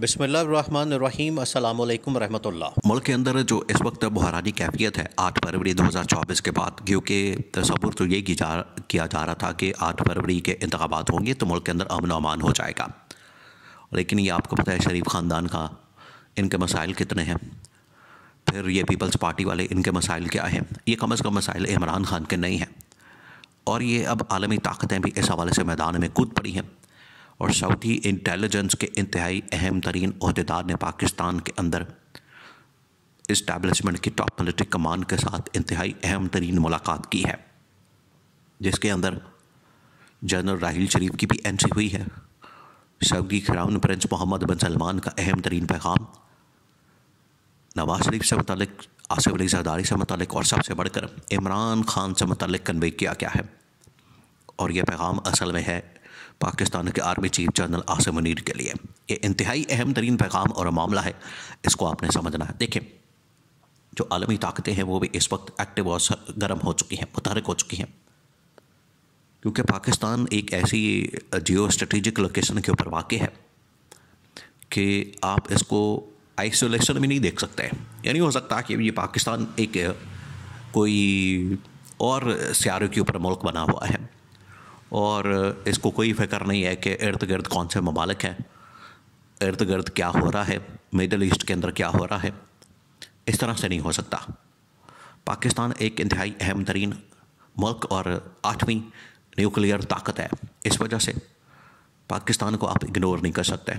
बसमीम अल्लाम रहमतुल्लाह मुल्क के अंदर जो इस वक्त बहरानी कैफियत है आठ फरवरी 2024 के बाद क्योंकि तस्वुर तो ये की जा, किया जा रहा था कि आठ फरवरी के इंतबात होंगे तो मुल्क के अंदर अमन अमान हो जाएगा लेकिन ये आपको पता है शरीफ ख़ानदान का इनके मसाइल कितने हैं फिर ये पीपल्स पार्टी वाले इनके मसाइल क्या हैं ये कम अज़ कम मसाइल इमरान खान के नहीं हैं और ये अब आलमी ताकतें भी इस हवाले से मैदान में कूद पड़ी हैं और सऊदी इंटेलिजेंस के इंतहाई अहम तरीन अहदेदार ने पाकिस्तान के अंदर इस्टेबलिशमेंट की टॉप मिलिट्री कमान के साथ इंतहाई अहम तरीन मुलाकात की है जिसके अंदर जनरल राहिल शरीफ की भी एंट्री हुई है Saudi crown prince Mohammad bin Salman का अहम तरीन पैगाम नवाज शरीफ से मतलब आसिफ अली जरदारी से मतलब और सबसे बढ़कर इमरान खान से मतलब कन्वे किया गया है और यह पैगाम असल में है पाकिस्तान के army chief general Asim Munir के लिए ये इंतहाई अहम तरीन पैगाम और मामला है इसको आपने समझना है देखें जो आलमी ताकतें हैं वो भी इस वक्त एक्टिव और गर्म हो चुकी हैं मुतहरक हो चुकी हैं क्योंकि पाकिस्तान एक ऐसी जियो स्ट्रेटिजिक लोकेशन के ऊपर वाक़ है कि आप इसको आइसोलेशन में नहीं देख सकते यानी हो सकता है कि ये पाकिस्तान एक कोई और सियारों के ऊपर मुल्क बना हुआ है और इसको कोई फ़िक्र नहीं है कि इर्द गिर्द कौन से ममालिक हैं इर्द गिर्द क्या हो रहा है मिडल ईस्ट के अंदर क्या हो रहा है इस तरह से नहीं हो सकता पाकिस्तान एक इंतहाई अहम तरीन मुल्क और आठवीं न्यूक्लियर ताकत है इस वजह से पाकिस्तान को आप इग्नोर नहीं कर सकते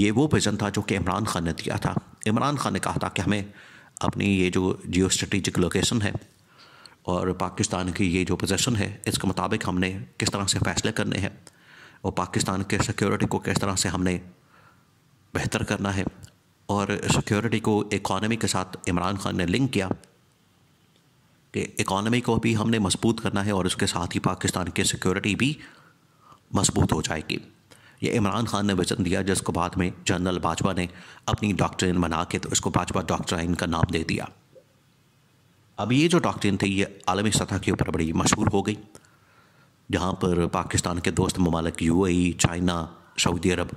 ये वो विज़न था जो कि इमरान खान ने दिया था इमरान खान ने कहा था कि हमें अपनी ये जो जियो स्ट्रेटिजिक लोकेशन है और पाकिस्तान की ये जो पोजेसन है इसके मुताबिक हमने किस तरह से फ़ैसले करने हैं और पाकिस्तान के सिक्योरिटी को किस तरह से हमने बेहतर करना है और सिक्योरिटी को इकॉनमी के साथ इमरान खान ने लिंक किया कि इकॉनमी को भी हमने मजबूत करना है और उसके साथ ही पाकिस्तान की सिक्योरिटी भी मजबूत हो जाएगी ये इमरान खान ने वचन दिया जिसको बाद में जनरल बाजवा ने अपनी डॉक्ट्रिन बना के तो उसको बाजवा डॉक्ट्राइन का नाम दे दिया अब ये जो डॉक्ट्रिन थी ये आलमी सतह के ऊपर बड़ी मशहूर हो गई जहाँ पर पाकिस्तान के दोस्त ममालिक यू चाइना सऊदी अरब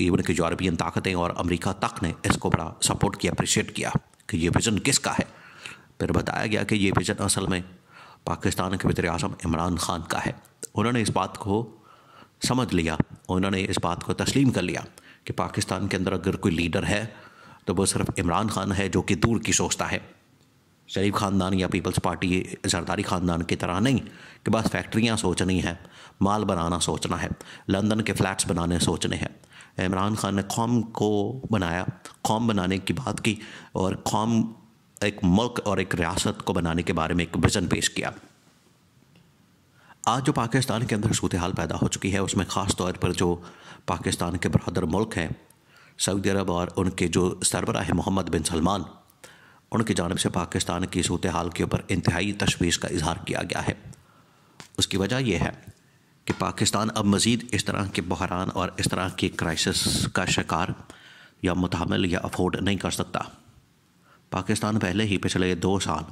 इवन के यूरोपियन ताकतें और अमेरिका तक ने इसको बड़ा सपोर्ट किया अप्रिशिएट किया कि ये विज़न किसका है फिर बताया गया कि ये विज़न असल में पाकिस्तान के वजर अजम इमरान खान का है उन्होंने इस बात को समझ लिया उन्होंने इस बात को तस्लीम कर लिया कि पाकिस्तान के अंदर अगर कोई लीडर है तो वो सिर्फ इमरान खान है जो कि दूर की सोचता है शरीफ ख़ानदान या पीपल्स पार्टी सरदारी ख़ानदान की तरह नहीं कि बस फैक्ट्रियाँ सोचनी है माल बनाना सोचना है लंदन के फ्लैट्स बनाने सोचने हैं इमरान खान ने कौम को बनाया कौम बनाने की बात की और कौम एक मुल्क और एक रियासत को बनाने के बारे में एक विज़न पेश किया आज जो पाकिस्तान के अंदर सूत हाल पैदा हो चुकी है उसमें ख़ास तौर पर जो पाकिस्तान के बरदर मुल्क हैं सऊदी अरब और उनके जो सरबरा है मोहम्मद बिन सलमान उनकी जानब से पाकिस्तान की सूरत हाल के ऊपर इंतहाई तशवीश का इजहार किया गया है उसकी वजह यह है कि पाकिस्तान अब मज़ीद इस तरह के बहरान और इस तरह की क्राइसिस का शिकार या मुतहमल या अफोर्ड नहीं कर सकता पाकिस्तान पहले ही पिछले दो साल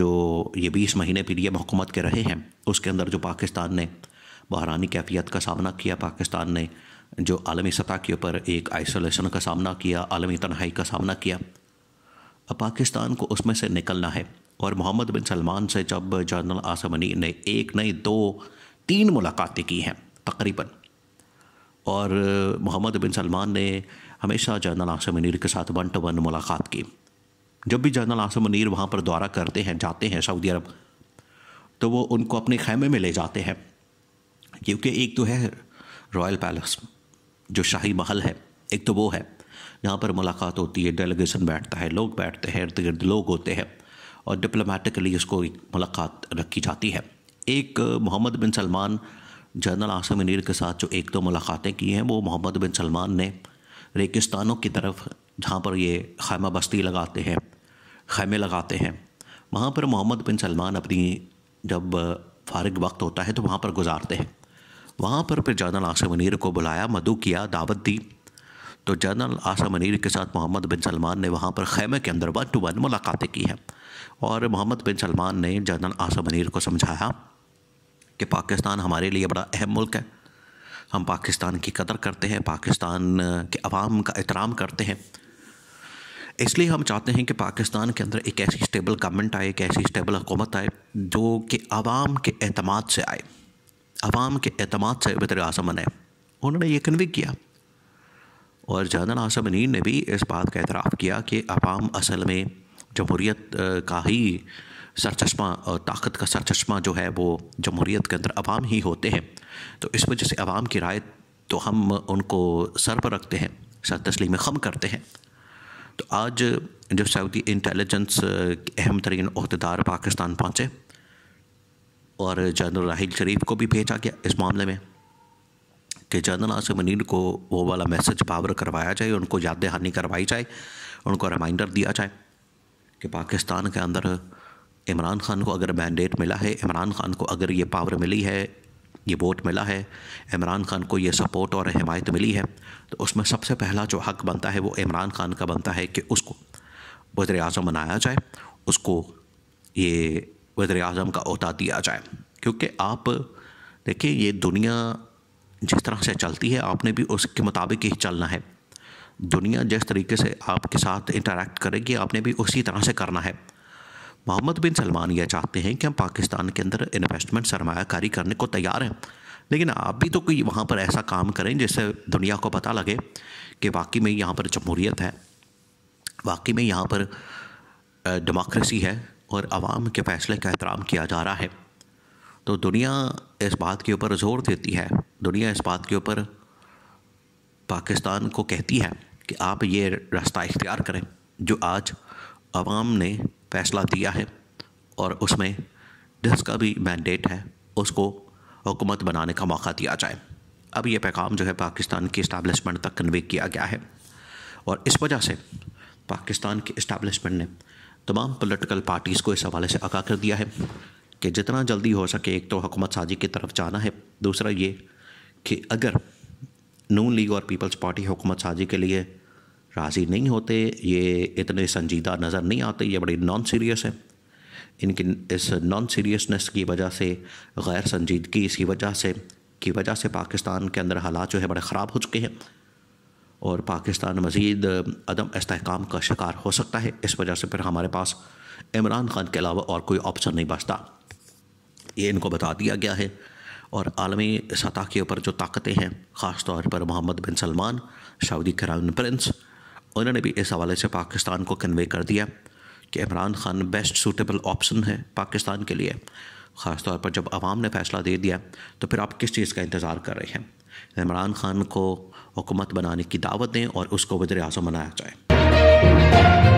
जो ये बीस महीने पीरियड हुकूमत के रहे हैं उसके अंदर जो पाकिस्तान ने बहरानी कैफियत का सामना किया पाकिस्तान ने जो आलमी सतह के ऊपर एक आइसोलेशन का सामना किया आलमी तनहाई का सामना किया अब पाकिस्तान को उसमें से निकलना है और मोहम्मद बिन सलमान से जब जनरल आसम आसमनी ने एक नहीं दो तीन मुलाकातें की हैं तकरीबन और मोहम्मद बिन सलमान ने हमेशा जनरल आसम मनीर के साथ वन टू वन मुलाकात की जब भी जनरल आसम मनीर वहाँ पर दौरा करते हैं जाते हैं सऊदी अरब तो वो उनको अपने खैमे में ले जाते हैं क्योंकि एक तो है रॉयल पैलेस जो शाही महल है एक तो वो है जहाँ पर मुलाकात होती है डेलीगेशन बैठता है लोग बैठते हैं इर्द गिर्द लोग होते हैं और डिप्लोमेटिकली इसको एक मुलाकात रखी जाती है एक Mohammad bin Salman general Asim Munir के साथ जो एक दो मुलाकातें की हैं वो मोहम्मद बिन सलमान ने रेगिस्तानों की तरफ जहाँ पर ये खैमा बस्ती लगाते हैं खैमे लगाते हैं वहाँ पर मोहम्मद बिन सलमान अपनी जब फारग वक्त होता है तो वहाँ पर गुजारते हैं वहाँ पर फिर जनरल आसम मनर को बुलाया मधु किया दावत दी तो जनरल आसम अनिर के साथ मोहम्मद बिन सलमान ने वहाँ पर खैमे के अंदर वन टू वन मुलाकातें की हैं और मोहम्मद बिन सलमान ने जनरल आसम अनिर को समझाया कि पाकिस्तान हमारे लिए बड़ा अहम मुल्क है हम पाकिस्तान की कदर करते हैं पाकिस्तान के अवाम का एहतराम करते हैं इसलिए हम चाहते हैं कि पाकिस्तान के अंदर एक ऐसी स्टेबल गवर्नमेंट आए एक ऐसी स्टेबल हुकूमत आए जो कि आवाम के अहतमाद से आए आवाम के अहतमाद से बतर आजम बनाए उन्होंने ये कन्वे किया और जनरल आसमनीन ने भी इस बात का एतराफ़ किया कि अवाम असल में जमहूरीत का ही सरचश्मा और ताकत का सरचश्मा जो है वो जमहूरीत के अंदर अवाम ही होते हैं तो इस वजह से अवाम की राय तो हम उनको सर पर रखते हैं सर तस्लीम खम करते हैं तो आज जब सऊदी इंटेलिजेंस अहम तरीन अहदेदार पाकिस्तान पहुँचे और जनरल राहिल शरीफ को भी भेजा गया इस मामले में कि जनरल आसिम मनीर को वो वाला मैसेज पावर करवाया जाए उनको याद दहानी करवाई जाए उनको रिमाइंडर दिया जाए कि पाकिस्तान के अंदर इमरान खान को अगर मैंडेट मिला है इमरान खान को अगर ये पावर मिली है ये वोट मिला है इमरान खान को ये सपोर्ट और हमायत मिली है तो उसमें सबसे पहला जो हक बनता है वो इमरान खान का बनता है कि उसको वज़र अजम बनाया जाए उसको ये वज़र अजम का अहदा दिया जाए क्योंकि आप देखिए ये दुनिया जिस तरह से चलती है आपने भी उसके मुताबिक ही चलना है दुनिया जिस तरीके से आपके साथ इंटरेक्ट करेगी आपने भी उसी तरह से करना है मोहम्मद बिन सलमान यह चाहते हैं कि हम पाकिस्तान के अंदर इन्वेस्टमेंट सरमाकारी करने को तैयार हैं लेकिन आप भी तो कोई वहाँ पर ऐसा काम करें जिससे दुनिया को पता लगे कि वाकई में यहाँ पर जमहूरीत है वाकई में यहाँ पर डेमोक्रेसी है और आवाम के फैसले का एहतराम किया जा रहा है तो दुनिया इस बात के ऊपर जोर देती है दुनिया इस बात के ऊपर पाकिस्तान को कहती है कि आप ये रास्ता इख्तियार करें जो आज आवाम ने फैसला दिया है और उसमें जिसका भी मैंडेट है उसको हुकूमत बनाने का मौका दिया जाए अब ये पैगाम जो है पाकिस्तान की इस्टबलिशमेंट तक कन्वे किया गया है और इस वजह से पाकिस्तान के इस्टबलिशमेंट ने तमाम पोलिटिकल पार्टीज़ को इस हवाले से आगाह कर दिया है कि जितना जल्दी हो सके एक तो हुकूमत साजी की तरफ जाना है दूसरा ये कि अगर नून लीग और पीपल्स पार्टी हुकूमत साजी के लिए राज़ी नहीं होते ये इतने संजीदा नज़र नहीं आते ये बड़े नॉन सीरियस हैं इनकी इस नॉन सीरियसनेस की वजह से गैर संजीदगी इसी वजह से की वजह से पाकिस्तान के अंदर हालात जो है बड़े ख़राब हो चुके हैं और पाकिस्तान मज़ीद अदम इसकाम का शिकार हो सकता है इस वजह से फिर हमारे पास इमरान खान के अलावा और कोई ऑप्शन नहीं बचता ये इनको बता दिया गया है और आलमी सतह के ऊपर जो ताकतें हैं ख़ास तौर पर Mohammad bin Salman Saudi crown prince उन्होंने भी इस हवाले से पाकिस्तान को कन्वे कर दिया कि Imran Khan best suitable option है पाकिस्तान के लिए ख़ास तौर पर जब आवाम ने फैसला दे दिया तो फिर आप किस चीज़ का इंतज़ार कर रहे हैं इमरान खान को हुकूमत बनाने की दावत दें और उसको वजर अजम बनाया जाए